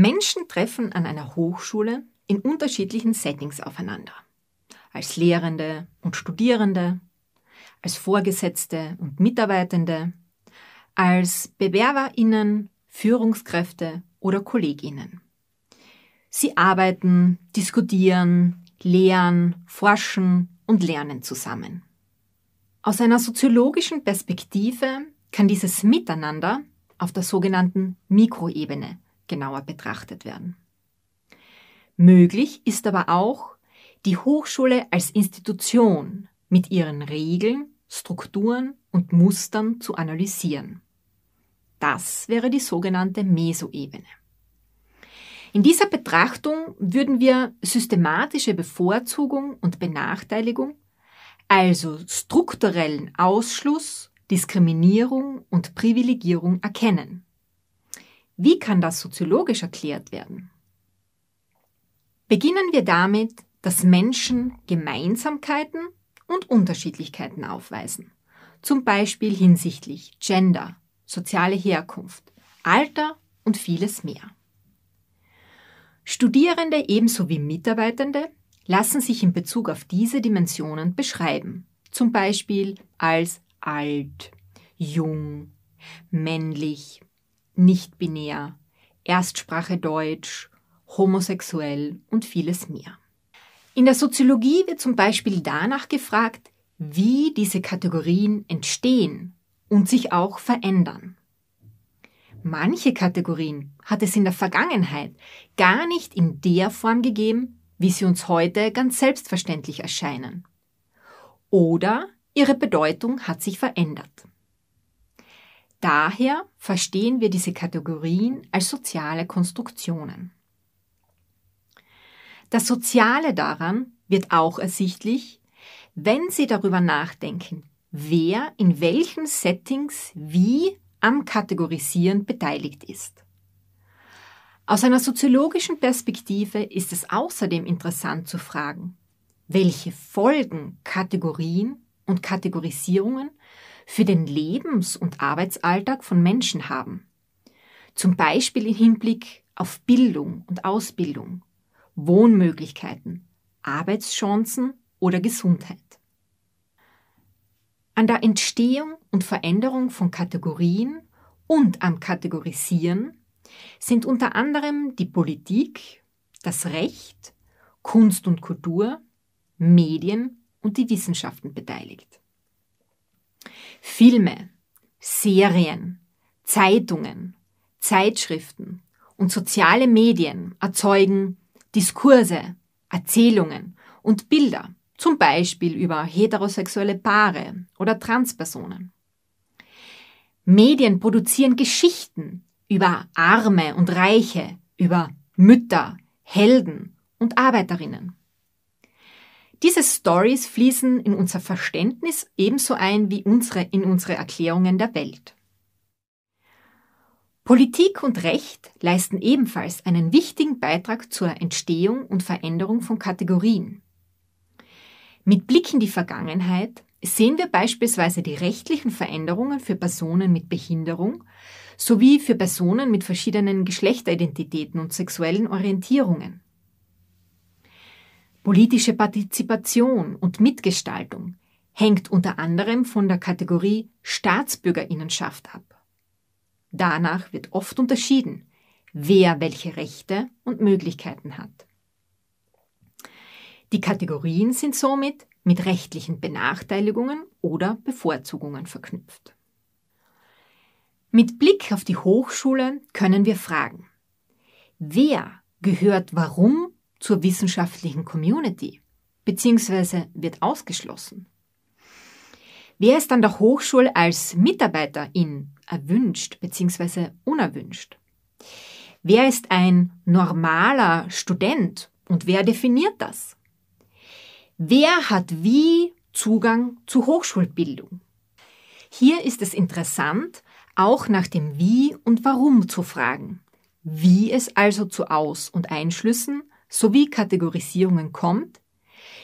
Menschen treffen an einer Hochschule in unterschiedlichen Settings aufeinander. Als Lehrende und Studierende, als Vorgesetzte und Mitarbeitende, als Bewerberinnen, Führungskräfte oder Kolleginnen. Sie arbeiten, diskutieren, lehren, forschen und lernen zusammen. Aus einer soziologischen Perspektive kann dieses Miteinander auf der sogenannten Mikroebene genauer betrachtet werden. Möglich ist aber auch, die Hochschule als Institution mit ihren Regeln, Strukturen und Mustern zu analysieren. Das wäre die sogenannte Mesoebene. In dieser Betrachtung würden wir systematische Bevorzugung und Benachteiligung, also strukturellen Ausschluss, Diskriminierung und Privilegierung erkennen. Wie kann das soziologisch erklärt werden? Beginnen wir damit, dass Menschen Gemeinsamkeiten und Unterschiedlichkeiten aufweisen, zum Beispiel hinsichtlich Gender, soziale Herkunft, Alter und vieles mehr. Studierende ebenso wie Mitarbeitende lassen sich in Bezug auf diese Dimensionen beschreiben, zum Beispiel als alt, jung, männlich, nicht binär, Erstsprache Deutsch, homosexuell und vieles mehr. In der Soziologie wird zum Beispiel danach gefragt, wie diese Kategorien entstehen und sich auch verändern. Manche Kategorien hat es in der Vergangenheit gar nicht in der Form gegeben, wie sie uns heute ganz selbstverständlich erscheinen. Oder ihre Bedeutung hat sich verändert. Daher verstehen wir diese Kategorien als soziale Konstruktionen. Das Soziale daran wird auch ersichtlich, wenn Sie darüber nachdenken, wer in welchen Settings wie am Kategorisieren beteiligt ist. Aus einer soziologischen Perspektive ist es außerdem interessant zu fragen, welche Folgen Kategorien und Kategorisierungen für den Lebens- und Arbeitsalltag von Menschen haben. Zum Beispiel im Hinblick auf Bildung und Ausbildung, Wohnmöglichkeiten, Arbeitschancen oder Gesundheit. An der Entstehung und Veränderung von Kategorien und am Kategorisieren sind unter anderem die Politik, das Recht, Kunst und Kultur, Medien und die Wissenschaften beteiligt. Filme, Serien, Zeitungen, Zeitschriften und soziale Medien erzeugen Diskurse, Erzählungen und Bilder, zum Beispiel über heterosexuelle Paare oder Transpersonen. Medien produzieren Geschichten über Arme und Reiche, über Mütter, Helden und Arbeiterinnen. Diese Stories fließen in unser Verständnis ebenso ein wie unsere, in unsere Erklärungen der Welt. Politik und Recht leisten ebenfalls einen wichtigen Beitrag zur Entstehung und Veränderung von Kategorien. Mit Blick in die Vergangenheit sehen wir beispielsweise die rechtlichen Veränderungen für Personen mit Behinderung sowie für Personen mit verschiedenen Geschlechteridentitäten und sexuellen Orientierungen. Politische Partizipation und Mitgestaltung hängt unter anderem von der Kategorie Staatsbürgerinnenschaft ab. Danach wird oft unterschieden, wer welche Rechte und Möglichkeiten hat. Die Kategorien sind somit mit rechtlichen Benachteiligungen oder Bevorzugungen verknüpft. Mit Blick auf die Hochschule können wir fragen, wer gehört warum zur wissenschaftlichen Community, bzw. wird ausgeschlossen. Wer ist an der Hochschule als Mitarbeiterin erwünscht bzw. unerwünscht? Wer ist ein normaler Student und wer definiert das? Wer hat wie Zugang zu Hochschulbildung? Hier ist es interessant, auch nach dem Wie und Warum zu fragen. Wie es also zu Aus- und Einschlüssen sowie Kategorisierungen kommt,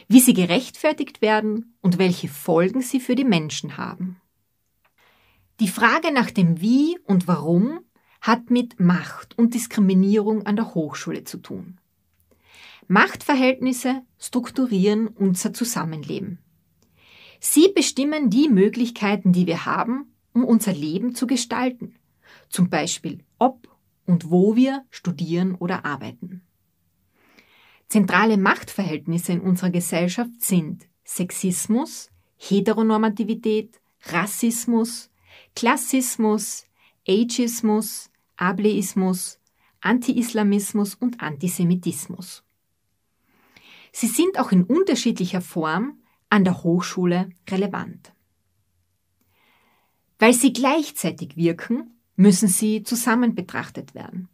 wie sie gerechtfertigt werden und welche Folgen sie für die Menschen haben. Die Frage nach dem Wie und Warum hat mit Macht und Diskriminierung an der Hochschule zu tun. Machtverhältnisse strukturieren unser Zusammenleben. Sie bestimmen die Möglichkeiten, die wir haben, um unser Leben zu gestalten, zum Beispiel ob und wo wir studieren oder arbeiten. Zentrale Machtverhältnisse in unserer Gesellschaft sind Sexismus, Heteronormativität, Rassismus, Klassismus, Ageismus, Ableismus, Anti-Islamismus und Antisemitismus. Sie sind auch in unterschiedlicher Form an der Hochschule relevant. Weil sie gleichzeitig wirken, müssen sie zusammen betrachtet werden.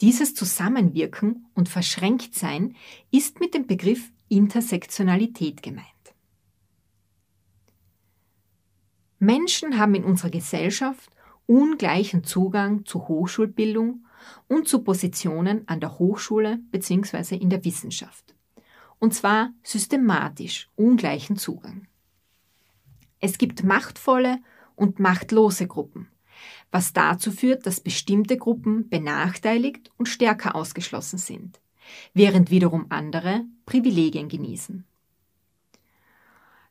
Dieses Zusammenwirken und Verschränktsein ist mit dem Begriff Intersektionalität gemeint. Menschen haben in unserer Gesellschaft ungleichen Zugang zu Hochschulbildung und zu Positionen an der Hochschule bzw. in der Wissenschaft. Und zwar systematisch ungleichen Zugang. Es gibt machtvolle und machtlose Gruppen was dazu führt, dass bestimmte Gruppen benachteiligt und stärker ausgeschlossen sind, während wiederum andere Privilegien genießen.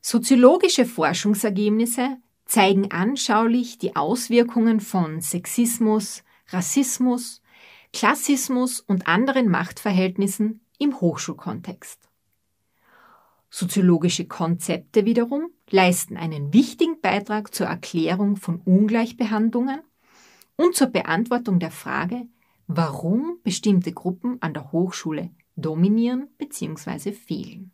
Soziologische Forschungsergebnisse zeigen anschaulich die Auswirkungen von Sexismus, Rassismus, Klassismus und anderen Machtverhältnissen im Hochschulkontext. Soziologische Konzepte wiederum leisten einen wichtigen Beitrag zur Erklärung von Ungleichbehandlungen und zur Beantwortung der Frage, warum bestimmte Gruppen an der Hochschule dominieren bzw. fehlen.